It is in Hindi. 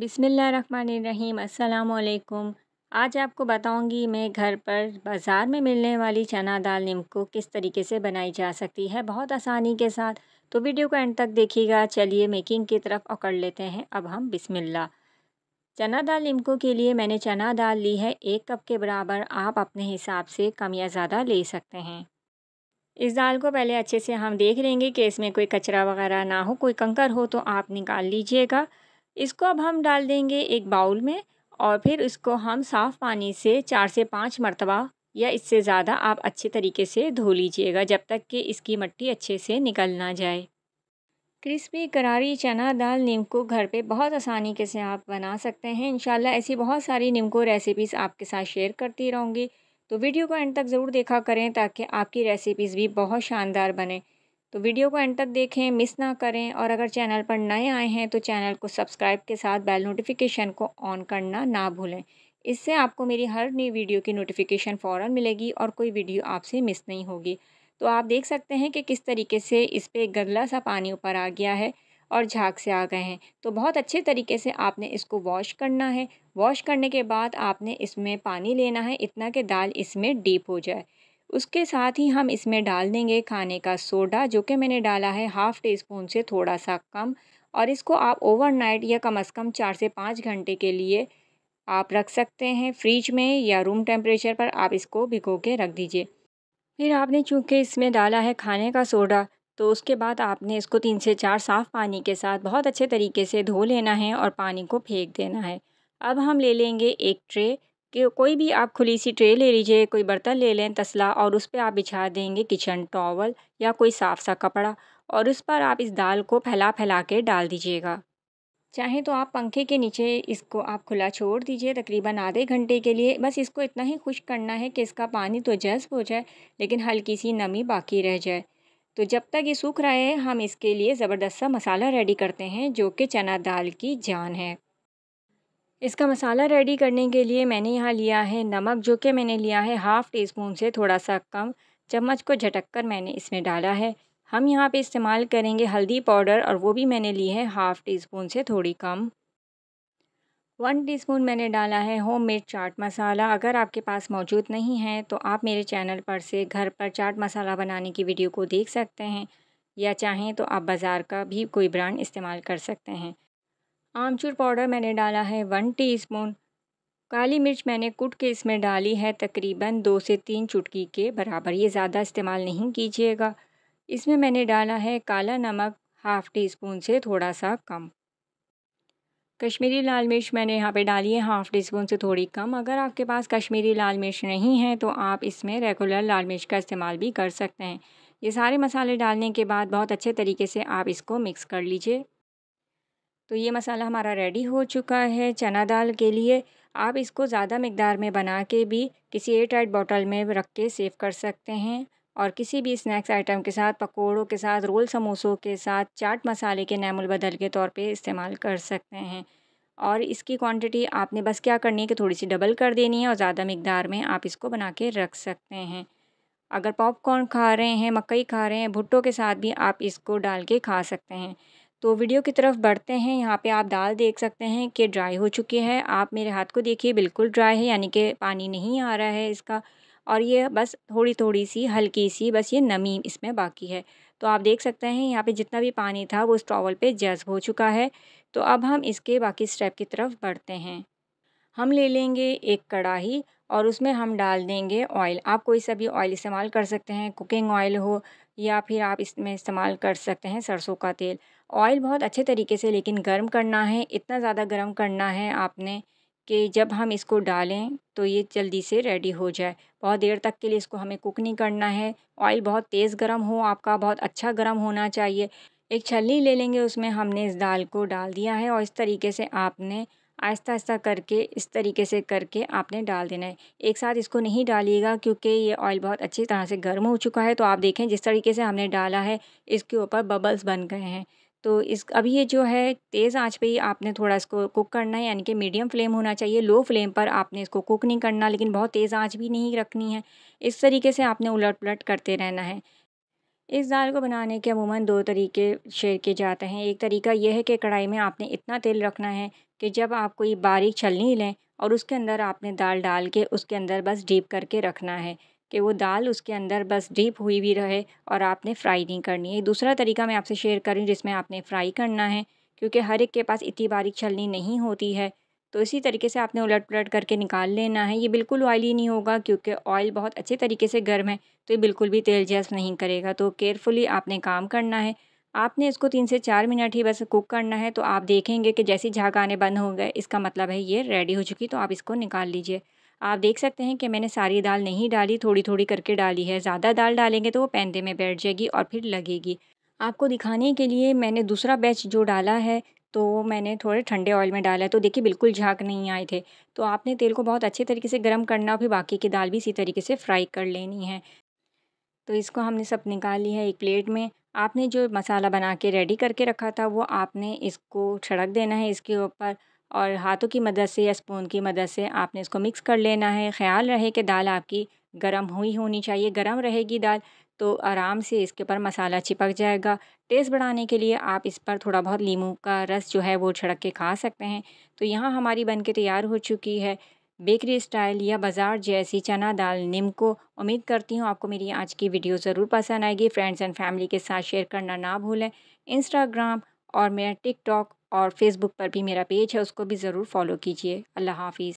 बिसमीम् अल्लाम आज आपको बताऊंगी मैं घर पर बाज़ार में मिलने वाली चना दाल नीमको किस तरीके से बनाई जा सकती है बहुत आसानी के साथ तो वीडियो को एंड तक देखिएगा चलिए मेकिंग की तरफ अकड़ लेते हैं अब हम बिसमिल्ला चना दाल नीमको के लिए मैंने चना दाल ली है एक कप के बराबर आप अपने हिसाब से कम या ज़्यादा ले सकते हैं इस दाल को पहले अच्छे से हम देख लेंगे कि इसमें कोई कचरा वगैरह ना हो कोई कंकर हो तो आप निकाल लीजिएगा इसको अब हम डाल देंगे एक बाउल में और फिर इसको हम साफ़ पानी से चार से पाँच मरतबा या इससे ज़्यादा आप अच्छे तरीके से धो लीजिएगा जब तक कि इसकी मट्टी अच्छे से निकल ना जाए क्रिस्पी करारी चना दाल नीमको घर पे बहुत आसानी के से आप बना सकते हैं इंशाल्लाह ऐसी बहुत सारी नीमको रेसिपीज़ आपके साथ शेयर करती रहूँगी तो वीडियो को एंड तक ज़रूर देखा करें ताकि आपकी रेसिपीज़ भी बहुत शानदार बने तो वीडियो को एंड तक देखें मिस ना करें और अगर चैनल पर नए आए हैं तो चैनल को सब्सक्राइब के साथ बेल नोटिफिकेशन को ऑन करना ना भूलें इससे आपको मेरी हर नई वीडियो की नोटिफिकेशन फ़ौर मिलेगी और कोई वीडियो आपसे मिस नहीं होगी तो आप देख सकते हैं कि किस तरीके से इस पर गदला सा पानी ऊपर आ गया है और झाग से आ गए हैं तो बहुत अच्छे तरीके से आपने इसको वॉश करना है वॉश करने के बाद आपने इसमें पानी लेना है इतना कि दाल इसमें डीप हो जाए उसके साथ ही हम इसमें डाल देंगे खाने का सोडा जो कि मैंने डाला है हाफ़ टी स्पून से थोड़ा सा कम और इसको आप ओवरनाइट या कम अज़ कम चार से पाँच घंटे के लिए आप रख सकते हैं फ्रिज में या रूम टेम्परेचर पर आप इसको भिगो के रख दीजिए फिर आपने चूँकि इसमें डाला है खाने का सोडा तो उसके बाद आपने इसको तीन से चार साफ़ पानी के साथ बहुत अच्छे तरीके से धो लेना है और पानी को फेंक देना है अब हम ले लेंगे एक ट्रे कि कोई भी आप खुली सी ट्रे ले लीजिए कोई बर्तन ले लें तसला और उस पर आप बिछा देंगे किचन टॉवल या कोई साफ सा कपड़ा और उस पर आप इस दाल को फैला फैला के डाल दीजिएगा चाहें तो आप पंखे के नीचे इसको आप खुला छोड़ दीजिए तकरीबन आधे घंटे के लिए बस इसको इतना ही खुश करना है कि इसका पानी तो जज्ब हो जाए लेकिन हल्की सी नमी बाकी रह जाए तो जब तक ये सूख रहा है हम इसके लिए ज़बरदस्त सा मसाला रेडी करते हैं जो कि चना दाल की जान है इसका मसाला रेडी करने के लिए मैंने यहाँ लिया है नमक जो कि मैंने लिया है हाफ़ टी स्पून से थोड़ा सा कम चम्मच को झटक कर मैंने इसमें डाला है हम यहाँ पे इस्तेमाल करेंगे हल्दी पाउडर और वो भी मैंने ली है हाफ़ टी स्पून से थोड़ी कम वन टीस्पून मैंने डाला है होम मेड चाट मसाला अगर आपके पास मौजूद नहीं है तो आप मेरे चैनल पर से घर पर चाट मसाला बनाने की वीडियो को देख सकते हैं या चाहें तो आप बाज़ार का भी कोई ब्रांड इस्तेमाल कर सकते हैं आमचूर पाउडर मैंने डाला है वन टीस्पून काली मिर्च मैंने कुट के इसमें डाली है तकरीबन दो से तीन चुटकी के बराबर ये ज़्यादा इस्तेमाल नहीं कीजिएगा इसमें मैंने डाला है काला नमक हाफ़ टी स्पून से थोड़ा सा कम कश्मीरी लाल मिर्च मैंने यहाँ पे डाली है हाफ़ टी स्पून से थोड़ी कम अगर आपके पास कश्मीरी लाल मिर्च नहीं है तो आप इसमें रेगुलर लाल मिर्च का इस्तेमाल भी कर सकते हैं ये सारे मसाले डालने के बाद बहुत अच्छे तरीके से आप इसको मिक्स कर लीजिए तो ये मसाला हमारा रेडी हो चुका है चना दाल के लिए आप इसको ज़्यादा मकदार में बना के भी किसी एयर टाइट बॉटल में रख के सेव कर सकते हैं और किसी भी स्नैक्स आइटम के साथ पकोड़ों के साथ रोल समोसों के साथ चाट मसाले के नैमुल बदल के तौर पे इस्तेमाल कर सकते हैं और इसकी क्वांटिटी आपने बस क्या करनी है कि थोड़ी सी डबल कर देनी है और ज़्यादा मकदार में आप इसको बना के रख सकते हैं अगर पॉपकॉर्न खा रहे हैं मकई खा रहे हैं भुट्टो के साथ भी आप इसको डाल के खा सकते हैं तो वीडियो की तरफ बढ़ते हैं यहाँ पे आप दाल देख सकते हैं कि ड्राई हो चुकी है आप मेरे हाथ को देखिए बिल्कुल ड्राई है यानी कि पानी नहीं आ रहा है इसका और ये बस थोड़ी थोड़ी सी हल्की सी बस ये नमी इसमें बाकी है तो आप देख सकते हैं यहाँ पे जितना भी पानी था वो उस टॉवल पे जज्ब हो चुका है तो अब हम इसके बाकी स्टेप की तरफ बढ़ते हैं हम ले लेंगे एक कढ़ाही और उसमें हम डाल देंगे ऑयल आप कोई सा भी ऑयल इस्तेमाल कर सकते हैं कुकिंग ऑयल हो या फिर आप इसमें इस्तेमाल कर सकते हैं सरसों का तेल ऑयल बहुत अच्छे तरीके से लेकिन गर्म करना है इतना ज़्यादा गर्म करना है आपने कि जब हम इसको डालें तो ये जल्दी से रेडी हो जाए बहुत देर तक के लिए इसको हमें कुक नहीं करना है ऑयल बहुत तेज़ गर्म हो आपका बहुत अच्छा गर्म होना चाहिए एक छलनी ले लेंगे उसमें हमने इस दाल को डाल दिया है और इस तरीके से आपने आहिस्ता आहिस्ता करके इस तरीके से करके आपने डाल देना है एक साथ इसको नहीं डालिएगा क्योंकि ये ऑयल बहुत अच्छी तरह से गर्म हो चुका है तो आप देखें जिस तरीके से हमने डाला है इसके ऊपर बबल्स बन गए हैं तो इस अभी ये जो है तेज़ आंच पे ही आपने थोड़ा इसको कुक करना है यानी कि मीडियम फ्लेम होना चाहिए लो फ्लेम पर आपने इसको कुक नहीं करना लेकिन बहुत तेज़ आंच भी नहीं रखनी है इस तरीके से आपने उलट पुलट करते रहना है इस दाल को बनाने के अमूमन दो तरीके शेयर किए जाते हैं एक तरीका यह है कि कढ़ाई में आपने इतना तेल रखना है कि जब आप कोई बारीक छलनी लें और उसके अंदर आपने दाल डाल के उसके अंदर बस डीप करके रखना है कि वो दाल उसके अंदर बस डीप हुई भी रहे और आपने फ्राई नहीं करनी है दूसरा तरीका मैं आपसे शेयर करूँ जिसमें आपने फ्राई करना है क्योंकि हर एक के पास इतनी बारीक छलनी नहीं होती है तो इसी तरीके से आपने उलट पलट करके निकाल लेना है ये बिल्कुल ऑयली नहीं होगा क्योंकि ऑयल बहुत अच्छे तरीके से गर्म है तो ये बिल्कुल भी तेल जैस नहीं करेगा तो केयरफुली आपने काम करना है आपने इसको तीन से चार मिनट ही बस कुक करना है तो आप देखेंगे कि जैसे झाग आने बंद हो गए इसका मतलब है ये रेडी हो चुकी तो आप इसको निकाल लीजिए आप देख सकते हैं कि मैंने सारी दाल नहीं डाली थोड़ी थोड़ी करके डाली है ज़्यादा दाल डालेंगे तो वो पैंदे में बैठ जाएगी और फिर लगेगी आपको दिखाने के लिए मैंने दूसरा बैच जो डाला है तो मैंने थोड़े ठंडे ऑयल में डाला तो देखिए बिल्कुल झाक नहीं आए थे तो आपने तेल को बहुत अच्छे तरीके से गर्म करना और फिर बाकी की दाल भी इसी तरीके से फ्राई कर लेनी है तो इसको हमने सब निकाल ली है एक प्लेट में आपने जो मसाला बना के रेडी करके रखा था वो आपने इसको छिड़क देना है इसके ऊपर और हाथों की मदद से या स्पून की मदद से आपने इसको मिक्स कर लेना है ख्याल रहे कि दाल आपकी गर्म हुई होनी चाहिए गर्म रहेगी दाल तो आराम से इसके ऊपर मसाला चिपक जाएगा टेस्ट बढ़ाने के लिए आप इस पर थोड़ा बहुत नींबू का रस जो है वो छिड़क के खा सकते हैं तो यहाँ हमारी बन के तैयार हो चुकी है बेकरी स्टाइल या बाज़ार जैसी चना दाल निम्को उम्मीद करती हूँ आपको मेरी आज की वीडियो ज़रूर पसंद आएगी फ्रेंड्स एंड फैमिली के साथ शेयर करना ना भूलें इंस्टाग्राम और मेरा टिकटॉक और फ़ेसबुक पर भी मेरा पेज है उसको भी ज़रूर फ़ॉलो कीजिए अल्लाह हाफिज़